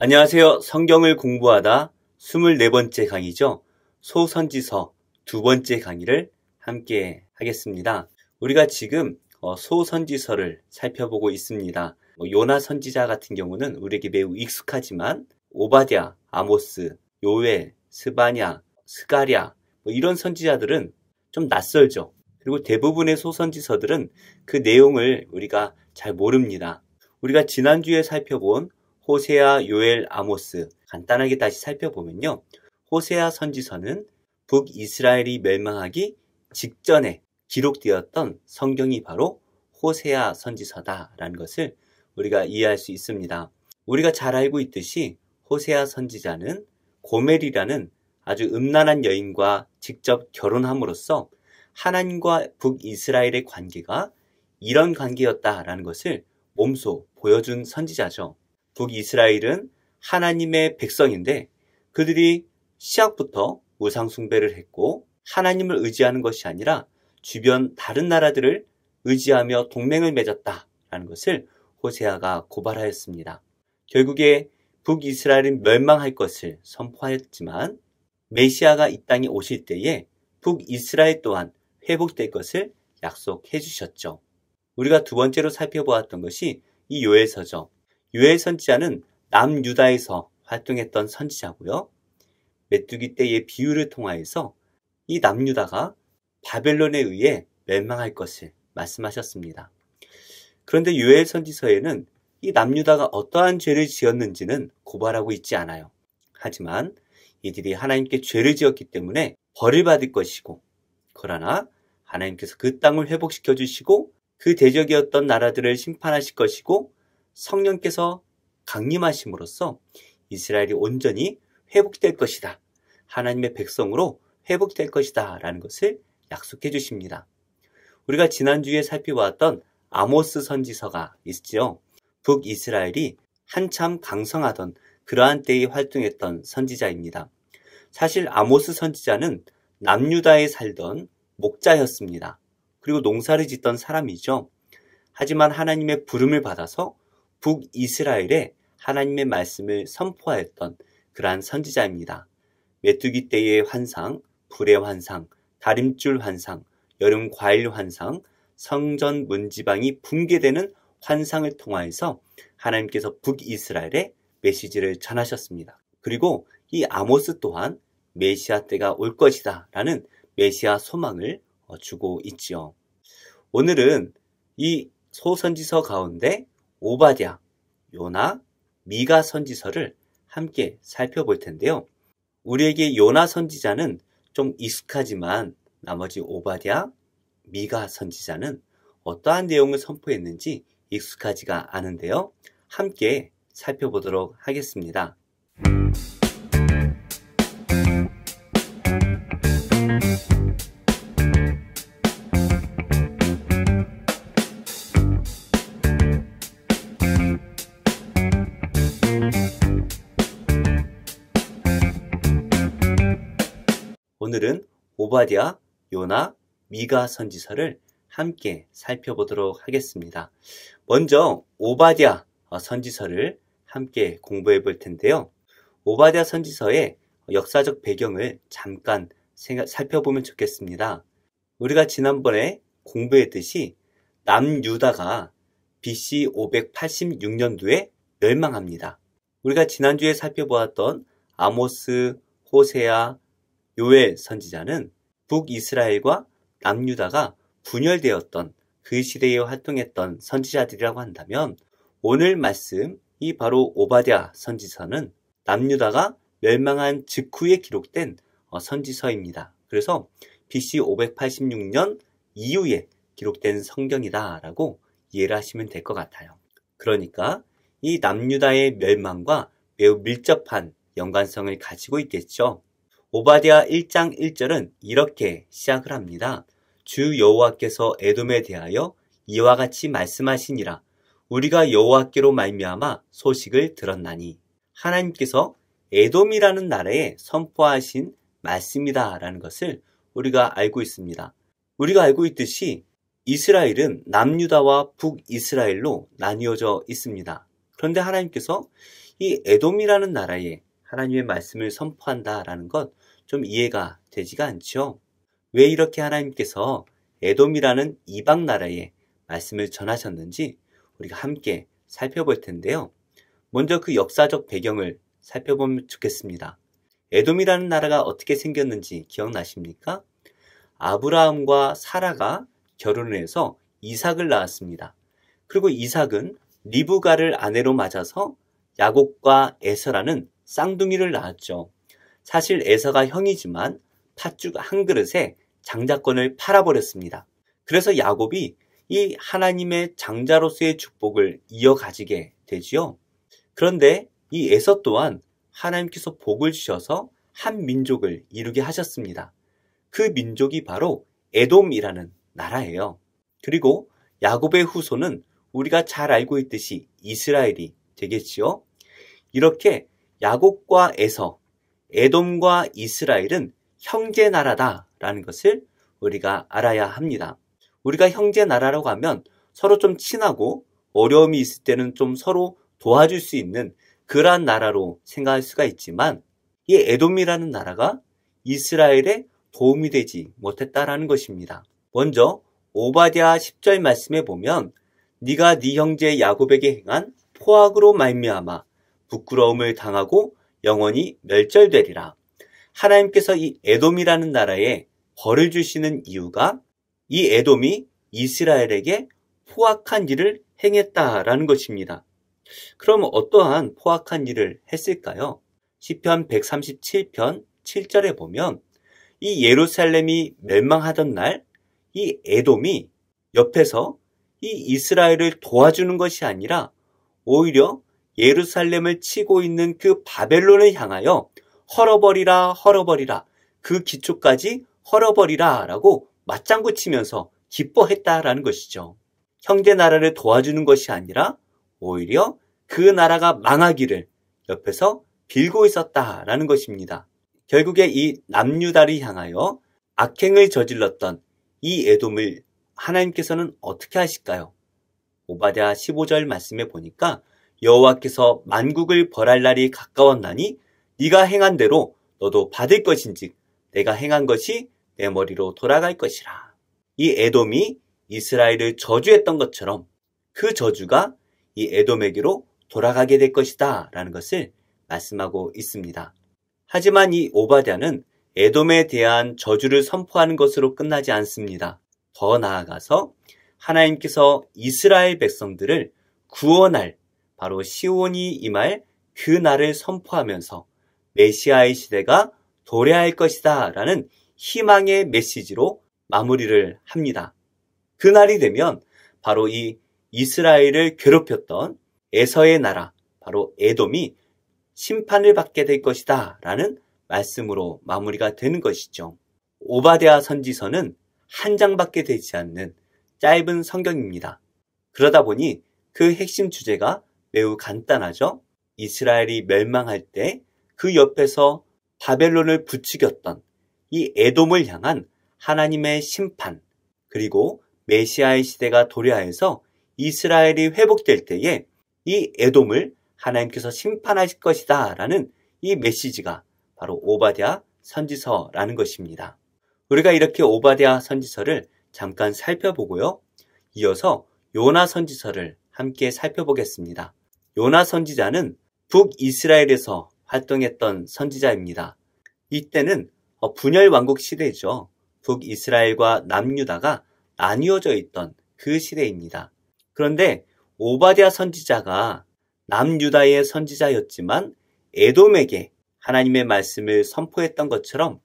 안녕하세요. 성경을 공부하다 24번째 강의죠. 소선지서 두 번째 강의를 함께 하겠습니다. 우리가 지금 어, 소선지서를 살펴보고 있습니다. 뭐, 요나 선지자 같은 경우는 우리에게 매우 익숙하지만 오바디아, 아모스, 요엘, 스바냐, 스가랴 뭐 이런 선지자들은 좀 낯설죠. 그리고 대부분의 소선지서들은 그 내용을 우리가 잘 모릅니다. 우리가 지난주에 살펴본 호세아, 요엘, 아모스 간단하게 다시 살펴보면요. 호세아 선지서는 북이스라엘이 멸망하기 직전에 기록되었던 성경이 바로 호세아 선지서다라는 것을 우리가 이해할 수 있습니다. 우리가 잘 알고 있듯이 호세아 선지자는 고멜이라는 아주 음란한 여인과 직접 결혼함으로써 하나님과 북이스라엘의 관계가 이런 관계였다라는 것을 몸소 보여준 선지자죠. 북이스라엘은 하나님의 백성인데 그들이 시작부터 우상숭배를 했고 하나님을 의지하는 것이 아니라 주변 다른 나라들을 의지하며 동맹을 맺었다라는 것을 호세아가 고발하였습니다. 결국에 북이스라엘은 멸망할 것을 선포하였지만 메시아가 이 땅에 오실 때에 북이스라엘 또한 회복될 것을 약속해 주셨죠. 우리가 두 번째로 살펴보았던 것이 이 요엘서죠. 유엘 선지자는 남유다에서 활동했던 선지자고요. 메뚜기 때의 비유를 통하여서 이 남유다가 바벨론에 의해 멸망할 것을 말씀하셨습니다. 그런데 유엘 선지서에는 이 남유다가 어떠한 죄를 지었는지는 고발하고 있지 않아요. 하지만 이들이 하나님께 죄를 지었기 때문에 벌을 받을 것이고, 그러나 하나님께서 그 땅을 회복시켜 주시고, 그 대적이었던 나라들을 심판하실 것이고, 성령께서 강림하심으로써 이스라엘이 온전히 회복될 것이다. 하나님의 백성으로 회복될 것이다. 라는 것을 약속해 주십니다. 우리가 지난주에 살펴봤던 아모스 선지서가 있지요. 북이스라엘이 한참 강성하던 그러한 때에 활동했던 선지자입니다. 사실 아모스 선지자는 남유다에 살던 목자였습니다. 그리고 농사를 짓던 사람이죠. 하지만 하나님의 부름을 받아서 북이스라엘에 하나님의 말씀을 선포하였던 그러한 선지자입니다. 메뚜기 때의 환상, 불의 환상, 다림줄 환상, 여름 과일 환상, 성전 문지방이 붕괴되는 환상을 통하여서 하나님께서 북이스라엘에 메시지를 전하셨습니다. 그리고 이 아모스 또한 메시아 때가 올 것이다 라는 메시아 소망을 어, 주고 있지요. 오늘은 이 소선지서 가운데 오바디아 요나, 미가 선지서를 함께 살펴볼 텐데요. 우리에게 요나 선지자는 좀 익숙하지만 나머지 오바디아 미가 선지자는 어떠한 내용을 선포했는지 익숙하지가 않은데요. 함께 살펴보도록 하겠습니다. 오늘은 오바디아, 요나, 미가 선지서를 함께 살펴보도록 하겠습니다. 먼저 오바디아 어, 선지서를 함께 공부해 볼 텐데요. 오바디아 선지서의 역사적 배경을 잠깐 살펴보면 좋겠습니다. 우리가 지난번에 공부했듯이 남유다가 BC 586년도에 멸망합니다. 우리가 지난주에 살펴보았던 아모스, 호세아, 요엘 선지자는 북이스라엘과 남유다가 분열되었던 그 시대에 활동했던 선지자들이라고 한다면 오늘 말씀이 바로 오바디아 선지서는 남유다가 멸망한 직후에 기록된 어, 선지서입니다. 그래서 BC 586년 이후에 기록된 성경이다라고 이해를 하시면 될 것 같아요. 그러니까 이 남유다의 멸망과 매우 밀접한 연관성을 가지고 있겠죠. 오바디아 1장 1절은 이렇게 시작을 합니다. 주 여호와께서 에돔에 대하여 이와 같이 말씀하시니라. 우리가 여호와께로 말미암아 소식을 들었나니 하나님께서 에돔이라는 나라에 선포하신 말씀이다라는 것을 우리가 알고 있습니다. 우리가 알고 있듯이 이스라엘은 남유다와 북이스라엘로 나뉘어져 있습니다. 그런데 하나님께서 이 에돔이라는 나라에 하나님의 말씀을 선포한다라는 것 좀 이해가 되지가 않죠. 왜 이렇게 하나님께서 에돔이라는 이방 나라에 말씀을 전하셨는지 우리가 함께 살펴볼 텐데요. 먼저 그 역사적 배경을 살펴보면 좋겠습니다. 에돔이라는 나라가 어떻게 생겼는지 기억나십니까? 아브라함과 사라가 결혼을 해서 이삭을 낳았습니다. 그리고 이삭은 리브가를 아내로 맞아서 야곱과 에서라는 쌍둥이를 낳았죠. 사실 에서가 형이지만 팥죽 한 그릇에 장자권을 팔아버렸습니다. 그래서 야곱이 이 하나님의 장자로서의 축복을 이어가지게 되지요. 그런데 이 에서 또한 하나님께서 복을 주셔서 한 민족을 이루게 하셨습니다. 그 민족이 바로 에돔이라는 나라예요. 그리고 야곱의 후손은 우리가 잘 알고 있듯이 이스라엘이 되겠지요. 이렇게 야곱과 에서, 에돔과 이스라엘은 형제 나라다라는 것을 우리가 알아야 합니다. 우리가 형제 나라라고 하면 서로 좀 친하고 어려움이 있을 때는 좀 서로 도와줄 수 있는 그러한 나라로 생각할 수가 있지만 이 에돔이라는 나라가 이스라엘에 도움이 되지 못했다라는 것입니다. 먼저 오바디아 10절 말씀에 보면 네가 네 형제 야곱에게 행한 포악으로 말미암아 부끄러움을 당하고 영원히 멸절되리라. 하나님께서 이 에돔이라는 나라에 벌을 주시는 이유가 이 에돔이 이스라엘에게 포악한 일을 행했다라는 것입니다. 그럼 어떠한 포악한 일을 했을까요? 시편 137편 7절에 보면 이 예루살렘이 멸망하던 날 이 에돔이 옆에서 이 이스라엘을 도와주는 것이 아니라 오히려 예루살렘을 치고 있는 그 바벨론을 향하여 헐어버리라 헐어버리라 그 기초까지 헐어버리라 라고 맞장구 치면서 기뻐했다라는 것이죠. 형제 나라를 도와주는 것이 아니라 오히려 그 나라가 망하기를 옆에서 빌고 있었다라는 것입니다. 결국에 이 남유다를 향하여 악행을 저질렀던 이 애돔을 하나님께서는 어떻게 하실까요? 오바댜 15절 말씀에 보니까 여호와께서 만국을 벌할 날이 가까웠나니 네가 행한 대로 너도 받을 것인즉 내가 행한 것이 내 머리로 돌아갈 것이라. 이 에돔이 이스라엘을 저주했던 것처럼 그 저주가 이 에돔에게로 돌아가게 될 것이다 라는 것을 말씀하고 있습니다. 하지만 이 오바댜는 에돔에 대한 저주를 선포하는 것으로 끝나지 않습니다. 더 나아가서 하나님께서 이스라엘 백성들을 구원할 바로 시온이 임할 그 날을 선포하면서 메시아의 시대가 도래할 것이다 라는 희망의 메시지로 마무리를 합니다. 그날이 되면 바로 이 이스라엘을 괴롭혔던 에서의 나라, 바로 에돔이 심판을 받게 될 것이다 라는 말씀으로 마무리가 되는 것이죠. 오바데아 선지서는 한 장밖에 되지 않는 짧은 성경입니다. 그러다 보니 그 핵심 주제가 매우 간단하죠. 이스라엘이 멸망할 때 그 옆에서 바벨론을 부추겼던 이 에돔을 향한 하나님의 심판 그리고 메시아의 시대가 도래하여서 이스라엘이 회복될 때에 이 에돔을 하나님께서 심판하실 것이다 라는 이 메시지가 바로 오바디아 선지서라는 것입니다. 우리가 이렇게 오바디아 선지서를 잠깐 살펴보고요. 이어서 요나 선지서를 함께 살펴보겠습니다. 요나 선지자는 북이스라엘에서 활동했던 선지자입니다. 이때는 어, 분열 왕국 시대죠. 북이스라엘과 남유다가 나뉘어져 있던 그 시대입니다. 그런데 오바디아 선지자가 남유다의 선지자였지만 에돔에게 하나님의 말씀을 선포했던 것처럼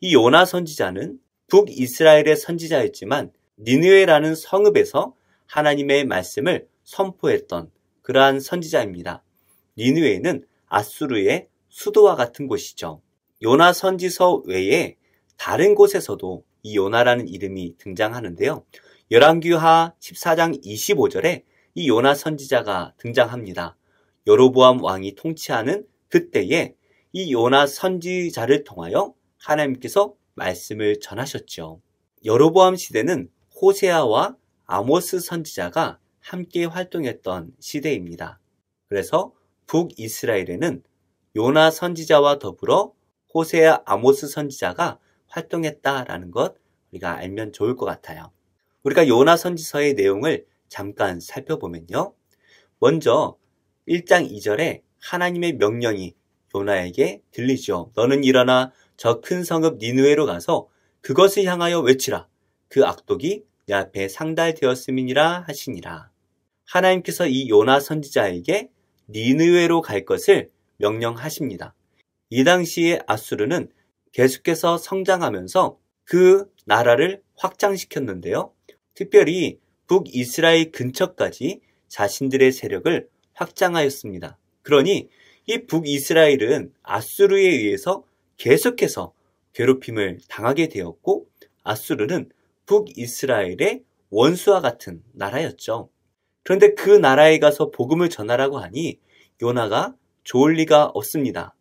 이 요나 선지자는 북이스라엘의 선지자였지만 니느웨라는 성읍에서 하나님의 말씀을 선포했던 그러한 선지자입니다. 니누에는 아수르의 수도와 같은 곳이죠. 요나 선지서 외에 다른 곳에서도 이 요나라는 이름이 등장하는데요. 열왕기하 14장 25절에 이 요나 선지자가 등장합니다. 여로보암 왕이 통치하는 그때에 이 요나 선지자를 통하여 하나님께서 말씀을 전하셨죠. 여로보암 시대는 호세아와 아모스 선지자가 함께 활동했던 시대입니다. 그래서 북이스라엘에는 요나 선지자와 더불어 호세아 아모스 선지자가 활동했다라는 것 우리가 알면 좋을 것 같아요. 우리가 요나 선지서의 내용을 잠깐 살펴보면요. 먼저 1장 2절에 하나님의 명령이 요나에게 들리죠. 너는 일어나 저 큰 성읍 니누에로 가서 그것을 향하여 외치라. 그 악독이 내 앞에 상달되었음이니라 하시니라. 하나님께서 이 요나 선지자에게 니느웨로 갈 것을 명령하십니다. 이 당시에 아수르는 계속해서 성장하면서 그 나라를 확장시켰는데요. 특별히 북이스라엘 근처까지 자신들의 세력을 확장하였습니다. 그러니 이 북이스라엘은 아수르에 의해서 계속해서 괴롭힘을 당하게 되었고 아수르는 북이스라엘의 원수와 같은 나라였죠. 그런데 그 나라에 가서 복음을 전하라고 하니 요나가 좋을 리가 없습니다.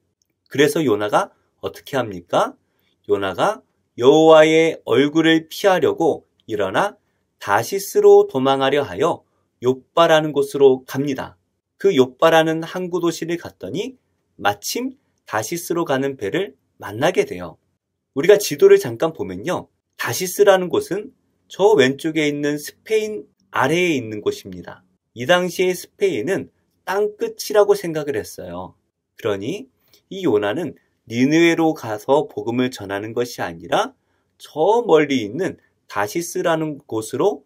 그래서 요나가 어떻게 합니까? 요나가 여호와의 얼굴을 피하려고 일어나 다시스로 도망하려 하여 욕바라는 곳으로 갑니다. 그욕바라는 항구 도시를 갔더니 마침 다시스로 가는 배를 만나게 돼요. 우리가 지도를 잠깐 보면요. 다시스라는 곳은 저 왼쪽에 있는 스페인 아래에 있는 곳입니다. 이 당시의 스페인은 땅끝이라고 생각을 했어요. 그러니 이 요나는 니느웨로 가서 복음을 전하는 것이 아니라 저 멀리 있는 다시스라는 곳으로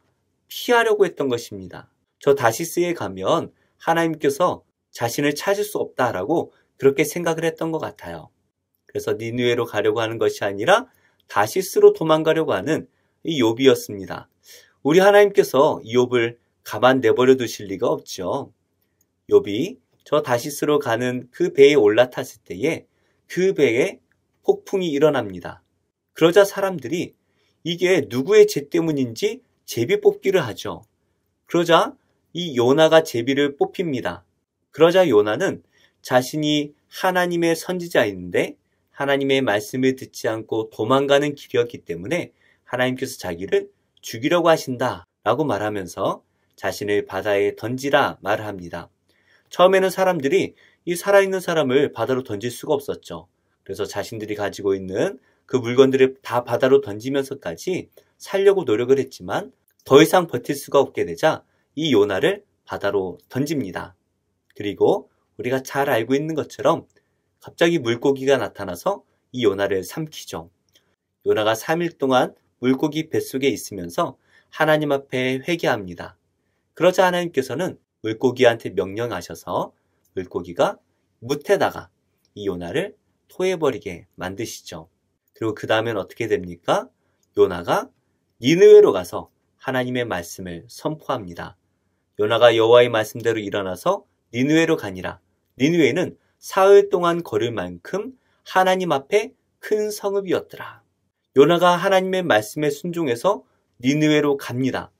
피하려고 했던 것입니다. 저 다시스에 가면 하나님께서 자신을 찾을 수 없다라고 그렇게 생각을 했던 것 같아요. 그래서 니누에로 가려고 하는 것이 아니라 다시스로 도망가려고 하는 이 요비였습니다. 우리 하나님께서 이욥을 가만 내버려 두실 리가 없죠. 욥이 저 다시스로 가는 그 배에 올라탔을 때에 그 배에 폭풍이 일어납니다. 그러자 사람들이 이게 누구의 죄 때문인지 제비 뽑기를 하죠. 그러자 이 요나가 제비를 뽑힙니다. 그러자 요나는 자신이 하나님의 선지자인데 하나님의 말씀을 듣지 않고 도망가는 길이었기 때문에 하나님께서 자기를 죽이려고 하신다 라고 말하면서 자신을 바다에 던지라 말합니다. 처음에는 사람들이 이 살아있는 사람을 바다로 던질 수가 없었죠. 그래서 자신들이 가지고 있는 그 물건들을 다 바다로 던지면서까지 살려고 노력을 했지만 더 이상 버틸 수가 없게 되자 이 요나를 바다로 던집니다. 그리고 우리가 잘 알고 있는 것처럼 갑자기 물고기가 나타나서 이 요나를 삼키죠. 요나가 3일 동안 물고기 뱃속에 있으면서 하나님 앞에 회개합니다. 그러자 하나님께서는 물고기한테 명령하셔서 물고기가 무태다가이 요나를 토해버리게 만드시죠. 그리고 그 다음엔 어떻게 됩니까? 요나가 니느웨로 가서 하나님의 말씀을 선포합니다. 요나가 여호와의 말씀대로 일어나서 니느웨로 가니라. 니느웨는 사흘 동안 걸을 만큼 하나님 앞에 큰 성읍이었더라. 요나가 하나님의 말씀에 순종해서 니누에로 갑니다.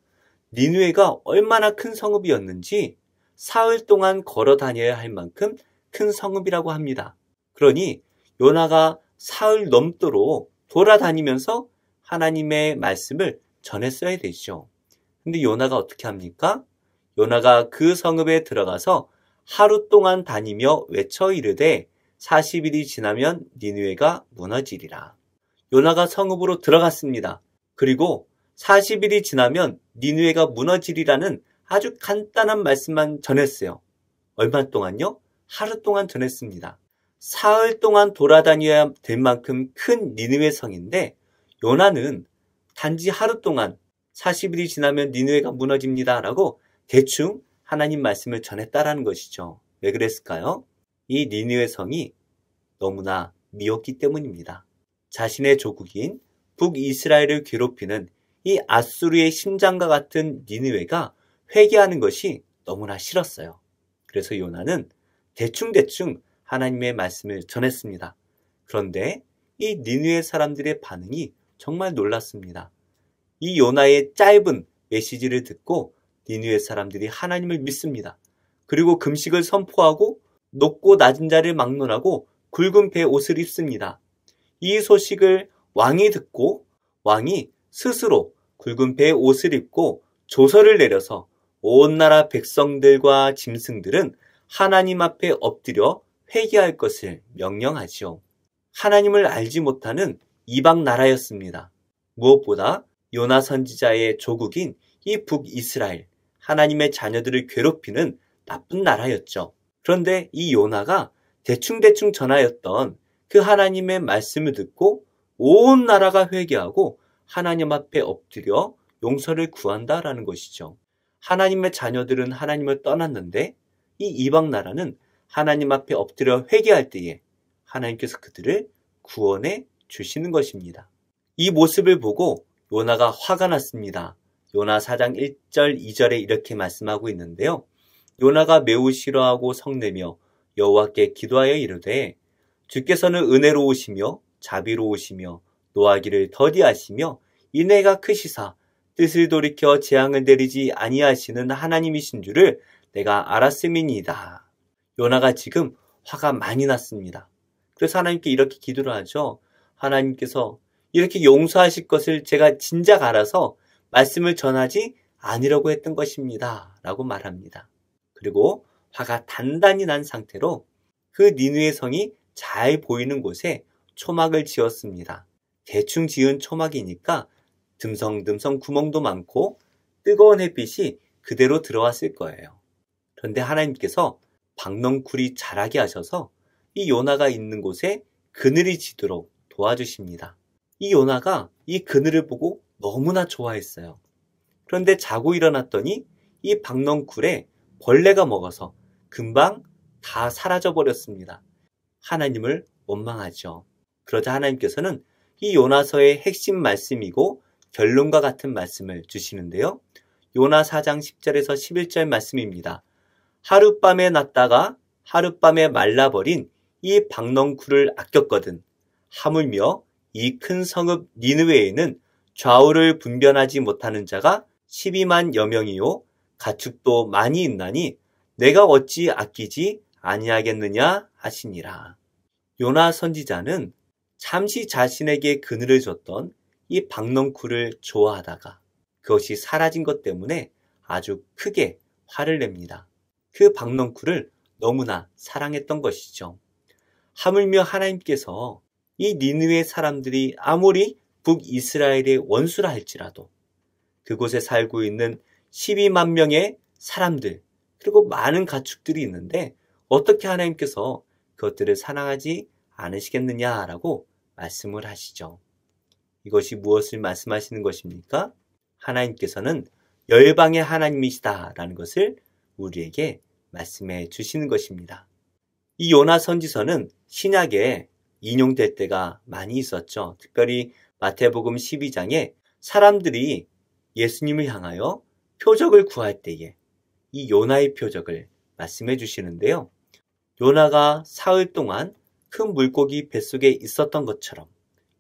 니누에가 얼마나 큰 성읍이었는지 사흘 동안 걸어 다녀야 할 만큼 큰 성읍이라고 합니다. 그러니 요나가 사흘 넘도록 돌아다니면서 하나님의 말씀을 전했어야 되죠. 근데 요나가 어떻게 합니까? 요나가 그 성읍에 들어가서 하루 동안 다니며 외쳐 이르되 40일이 지나면 니누에가 무너지리라. 요나가 성읍으로 들어갔습니다. 그리고 40일이 지나면 니누에가 무너지리라는 아주 간단한 말씀만 전했어요. 얼마 동안요? 하루 동안 전했습니다. 사흘 동안 돌아다녀야 될 만큼 큰 니누의 성인데 요나는 단지 하루 동안 40일이 지나면 니누에가 무너집니다. 라고 대충 하나님 말씀을 전했다라는 것이죠. 왜 그랬을까요? 이 니누의 성이 너무나 미웠기 때문입니다. 자신의 조국인 북이스라엘을 괴롭히는 이 아수르의 심장과 같은 니느웨가 회개하는 것이 너무나 싫었어요. 그래서 요나는 대충대충 하나님의 말씀을 전했습니다. 그런데 이 니느웨 사람들의 반응이 정말 놀랐습니다. 이 요나의 짧은 메시지를 듣고 니느웨 사람들이 하나님을 믿습니다. 그리고 금식을 선포하고 높고 낮은 자를 막론하고 굵은 배 옷을 입습니다. 이 소식을 왕이 듣고 왕이 스스로 굵은 배의 옷을 입고 조서를 내려서 온 나라 백성들과 짐승들은 하나님 앞에 엎드려 회개할 것을 명령하지요. 하나님을 알지 못하는 이방 나라였습니다. 무엇보다 요나 선지자의 조국인 이 북이스라엘, 하나님의 자녀들을 괴롭히는 나쁜 나라였죠. 그런데 이 요나가 대충대충 전하였던 그 하나님의 말씀을 듣고 온 나라가 회개하고 하나님 앞에 엎드려 용서를 구한다라는 것이죠. 하나님의 자녀들은 하나님을 떠났는데 이 이방 나라는 하나님 앞에 엎드려 회개할 때에 하나님께서 그들을 구원해 주시는 것입니다. 이 모습을 보고 요나가 화가 났습니다. 요나 사장 1절 2절에 이렇게 말씀하고 있는데요. 요나가 매우 싫어하고 성내며 여호와께 기도하여 이르되 주께서는 은혜로우시며 자비로우시며 노하기를 더디하시며 인내가 크시사 뜻을 돌이켜 재앙을 내리지 아니하시는 하나님이신 줄을 내가 알았음이니이다. 요나가 지금 화가 많이 났습니다. 그래서 하나님께 이렇게 기도를 하죠. 하나님께서 이렇게 용서하실 것을 제가 진작 알아서 말씀을 전하지 아니라고 했던 것입니다. 라고 말합니다. 그리고 화가 단단히 난 상태로 그 니누의 성이 잘 보이는 곳에 초막을 지었습니다. 대충 지은 초막이니까 듬성듬성 구멍도 많고 뜨거운 햇빛이 그대로 들어왔을 거예요. 그런데 하나님께서 박넝쿨이 자라게 하셔서 이 요나가 있는 곳에 그늘이 지도록 도와주십니다. 이 요나가 이 그늘을 보고 너무나 좋아했어요. 그런데 자고 일어났더니 이 박넝쿨에 벌레가 먹어서 금방 다 사라져 버렸습니다. 하나님을 원망하죠. 그러자 하나님께서는 이 요나서의 핵심 말씀이고 결론과 같은 말씀을 주시는데요. 요나 4장 10절에서 11절 말씀입니다. 하룻밤에 났다가 하룻밤에 말라버린 이 박넝쿨을 아꼈거든. 하물며 이 큰 성읍 니느웨에는 좌우를 분변하지 못하는 자가 12만여 명이요 가축도 많이 있나니 내가 어찌 아끼지 아니하겠느냐 하시니라. 요나 선지자는 잠시 자신에게 그늘을 줬던 이 박넝쿨을 좋아하다가 그것이 사라진 것 때문에 아주 크게 화를 냅니다. 그 박넝쿨을 너무나 사랑했던 것이죠. 하물며 하나님께서 이 니느웨 사람들이 아무리 북이스라엘의 원수라 할지라도 그곳에 살고 있는 12만 명의 사람들 그리고 많은 가축들이 있는데 어떻게 하나님께서 그것들을 사랑하지 않으시겠느냐라고 말씀을 하시죠. 이것이 무엇을 말씀하시는 것입니까? 하나님께서는 열방의 하나님이시다라는 것을 우리에게 말씀해 주시는 것입니다. 이 요나 선지서는 신약에 인용될 때가 많이 있었죠. 특별히 마태복음 12장에 사람들이 예수님을 향하여 표적을 구할 때에 이 요나의 표적을 말씀해 주시는데요. 요나가 사흘 동안 큰 물고기 뱃속에 있었던 것처럼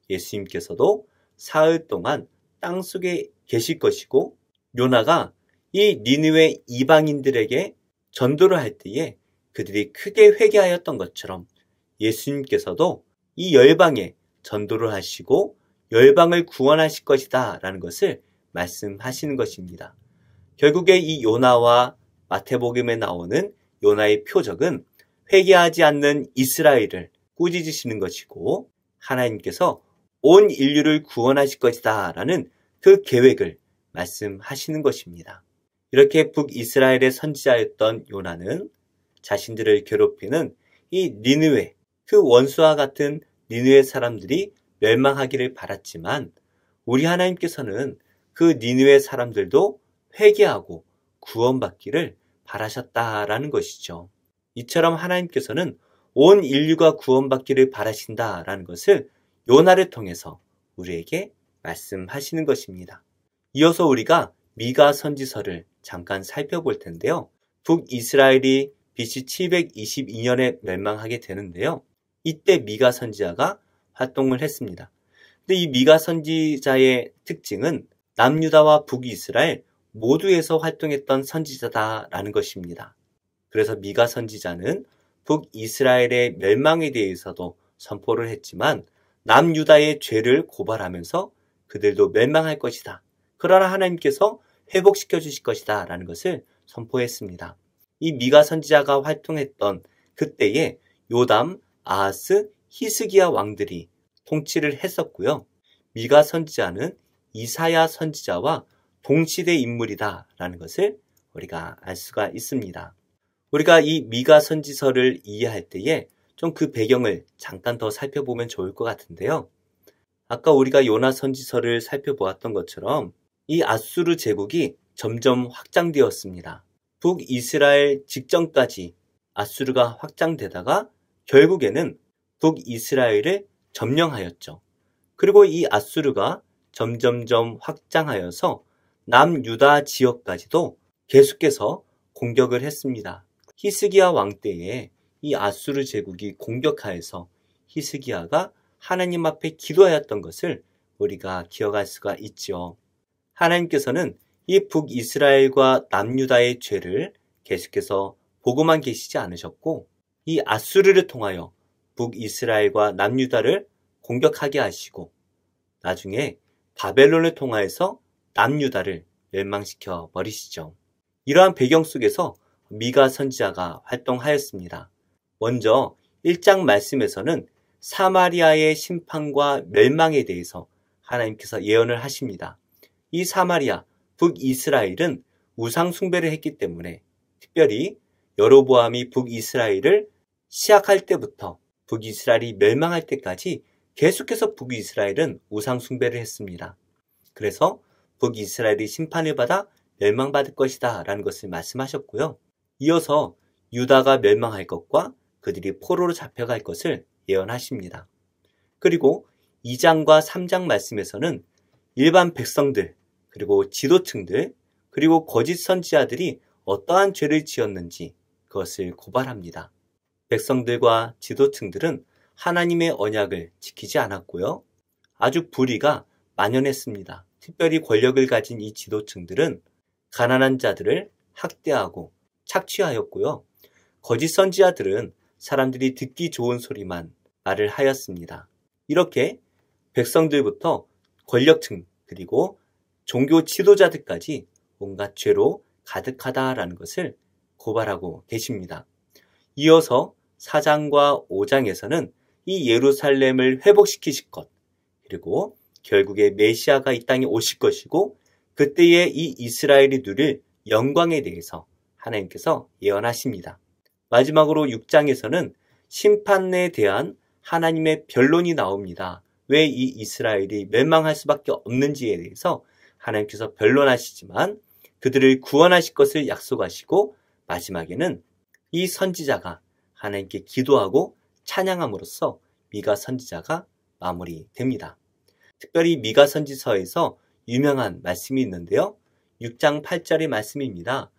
예수님께서도 사흘 동안 땅 속에 계실 것이고 요나가 이 니느웨 이방인들에게 전도를 할 때에 그들이 크게 회개하였던 것처럼 예수님께서도 이 열방에 전도를 하시고 열방을 구원하실 것이다 라는 것을 말씀하시는 것입니다. 결국에 이 요나와 마태복음에 나오는 요나의 표적은 회개하지 않는 이스라엘을 꾸짖으시는 것이고 하나님께서 온 인류를 구원하실 것이다 라는 그 계획을 말씀하시는 것입니다. 이렇게 북이스라엘의 선지자였던 요나는 자신들을 괴롭히는 이니누에그 원수와 같은 니누에 사람들이 멸망하기를 바랐지만 우리 하나님께서는 그니누에 사람들도 회개하고 구원받기를 바라셨다라는 것이죠. 이처럼 하나님께서는 온 인류가 구원받기를 바라신다라는 것을 요나를 통해서 우리에게 말씀하시는 것입니다. 이어서 우리가 미가 선지서를 잠깐 살펴볼 텐데요. 북이스라엘이 BC 722년에 멸망하게 되는데요. 이때 미가 선지자가 활동을 했습니다. 근데 이 미가 선지자의 특징은 남유다와 북이스라엘 모두에서 활동했던 선지자다라는 것입니다. 그래서 미가 선지자는 북이스라엘의 멸망에 대해서도 선포를 했지만 남유다의 죄를 고발하면서 그들도 멸망할 것이다. 그러나 하나님께서 회복시켜 주실 것이다. 라는 것을 선포했습니다. 이 미가 선지자가 활동했던 그때에 요담, 아하스, 히스기야 왕들이 통치를 했었고요. 미가 선지자는 이사야 선지자와 동시대 인물이다라는 것을 우리가 알 수가 있습니다. 우리가 이 미가 선지서를 이해할 때에 좀 그 배경을 잠깐 더 살펴보면 좋을 것 같은데요. 아까 우리가 요나 선지서를 살펴보았던 것처럼 이 아수르 제국이 점점 확장되었습니다. 북이스라엘 직전까지 아수르가 확장되다가 결국에는 북이스라엘을 점령하였죠. 그리고 이 아수르가 점점점 확장하여서 남유다 지역까지도 계속해서 공격을 했습니다. 히스기야 왕 때에 이 아수르 제국이 공격하여서 히스기야가 하나님 앞에 기도하였던 것을 우리가 기억할 수가 있지요. 하나님께서는 이 북이스라엘과 남유다의 죄를 계속해서 보고만 계시지 않으셨고 이 아수르를 통하여 북이스라엘과 남유다를 공격하게 하시고 나중에 바벨론을 통하여서 남유다를 멸망시켜 버리시죠. 이러한 배경 속에서 미가 선지자가 활동하였습니다. 먼저 1장 말씀에서는 사마리아의 심판과 멸망에 대해서 하나님께서 예언을 하십니다. 이 사마리아, 북이스라엘은 우상숭배를 했기 때문에 특별히 여로보암이 북이스라엘을 시작할 때부터 북이스라엘이 멸망할 때까지 계속해서 북이스라엘은 우상숭배를 했습니다. 그래서 북이스라엘이 심판을 받아 멸망받을 것이다 라는 것을 말씀하셨고요. 이어서 유다가 멸망할 것과 그들이 포로로 잡혀갈 것을 예언하십니다. 그리고 2장과 3장 말씀에서는 일반 백성들, 그리고 지도층들, 그리고 거짓 선지자들이 어떠한 죄를 지었는지 그것을 고발합니다. 백성들과 지도층들은 하나님의 언약을 지키지 않았고요. 아주 불의가 만연했습니다. 특별히 권력을 가진 이 지도층들은 가난한 자들을 학대하고 착취하였고요. 거짓 선지자들은 사람들이 듣기 좋은 소리만 말을 하였습니다. 이렇게 백성들부터 권력층 그리고 종교 지도자들까지 온갖 죄로 가득하다라는 것을 고발하고 계십니다. 이어서 4장과 5장에서는 이 예루살렘을 회복시키실 것, 그리고 결국에 메시아가 이 땅에 오실 것이고, 그때의 이 이스라엘이 누릴 영광에 대해서 하나님께서 예언하십니다. 마지막으로 6장에서는 심판에 대한 하나님의 변론이 나옵니다. 왜 이 이스라엘이 멸망할 수밖에 없는지에 대해서 하나님께서 변론하시지만 그들을 구원하실 것을 약속하시고 마지막에는 이 선지자가 하나님께 기도하고 찬양함으로써 미가 선지자가 마무리됩니다. 특별히 미가 선지서에서 유명한 말씀이 있는데요. 6장 8절의 말씀입니다.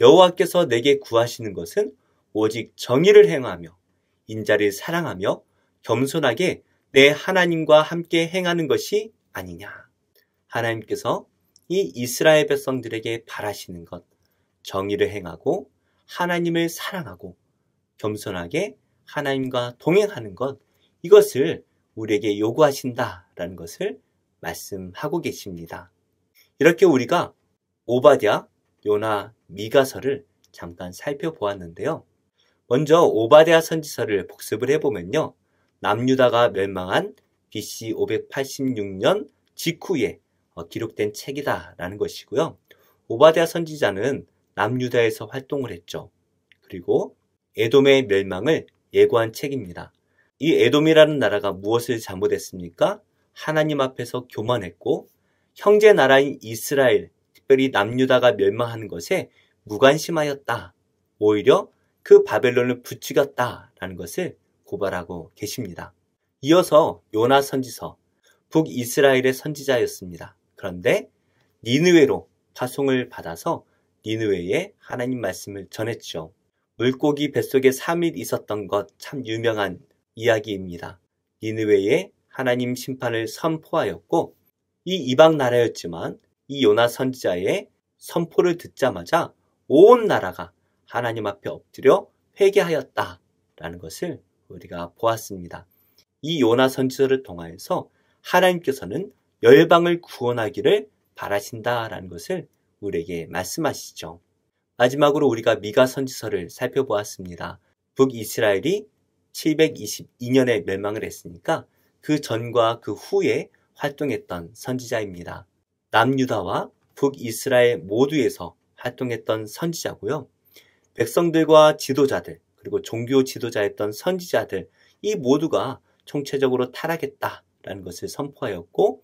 여호와께서 내게 구하시는 것은 오직 정의를 행하며 인자를 사랑하며 겸손하게 내 하나님과 함께 행하는 것이 아니냐. 하나님께서 이 이스라엘 백성들에게 바라시는 것, 정의를 행하고 하나님을 사랑하고 겸손하게 하나님과 동행하는 것, 이것을 우리에게 요구하신다라는 것을 말씀하고 계십니다. 이렇게 우리가 오바댜, 디 요나, 미가서를 잠깐 살펴보았는데요. 먼저 오바데아 선지서를 복습을 해보면요. 남유다가 멸망한 BC 586년 직후에 어, 기록된 책이다라는 것이고요. 오바데아 선지자는 남유다에서 활동을 했죠. 그리고 에돔의 멸망을 예고한 책입니다. 이 에돔이라는 나라가 무엇을 잘못했습니까? 하나님 앞에서 교만했고 형제 나라인 이스라엘 특별히 남유다가 멸망하는 것에 무관심하였다. 오히려 그 바벨론을 부추겼다라는 것을 고발하고 계십니다. 이어서 요나 선지서, 북이스라엘의 선지자였습니다. 그런데 니느웨로 파송을 받아서 니느웨에 하나님 말씀을 전했죠. 물고기 뱃속에 3일 있었던 것 참 유명한 이야기입니다. 니느웨에 하나님 심판을 선포하였고 이 이방 나라였지만 이 요나 선지자의 선포를 듣자마자 온 나라가 하나님 앞에 엎드려 회개하였다라는 것을 우리가 보았습니다. 이 요나 선지자를 통하여서 하나님께서는 열방을 구원하기를 바라신다라는 것을 우리에게 말씀하시죠. 마지막으로 우리가 미가 선지서를 살펴보았습니다. 북이스라엘이 722년에 멸망을 했으니까 그 전과 그 후에 활동했던 선지자입니다. 남유다와 북이스라엘 모두에서 활동했던 선지자고요. 백성들과 지도자들, 그리고 종교 지도자였던 선지자들, 이 모두가 총체적으로 타락했다라는 것을 선포하였고,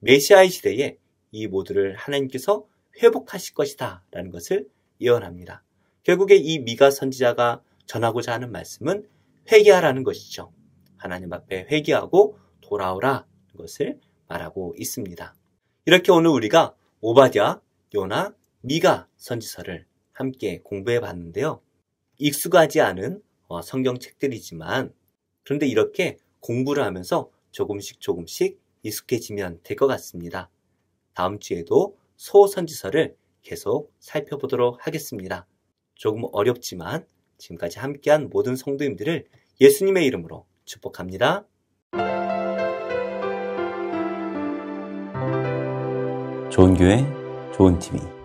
메시아의 시대에 이 모두를 하나님께서 회복하실 것이다 라는 것을 예언합니다. 결국에 이 미가 선지자가 전하고자 하는 말씀은 회개하라는 것이죠. 하나님 앞에 회개하고 돌아오라 는 것을 말하고 있습니다. 이렇게 오늘 우리가 오바디아 요나, 미가 선지서를 함께 공부해 봤는데요. 익숙하지 않은 어, 성경책들이지만 그런데 이렇게 공부를 하면서 조금씩 조금씩 익숙해지면 될 것 같습니다. 다음 주에도 소선지서를 계속 살펴보도록 하겠습니다. 조금 어렵지만 지금까지 함께한 모든 성도님들을 예수님의 이름으로 축복합니다. 좋은 교회, 좋은 TV.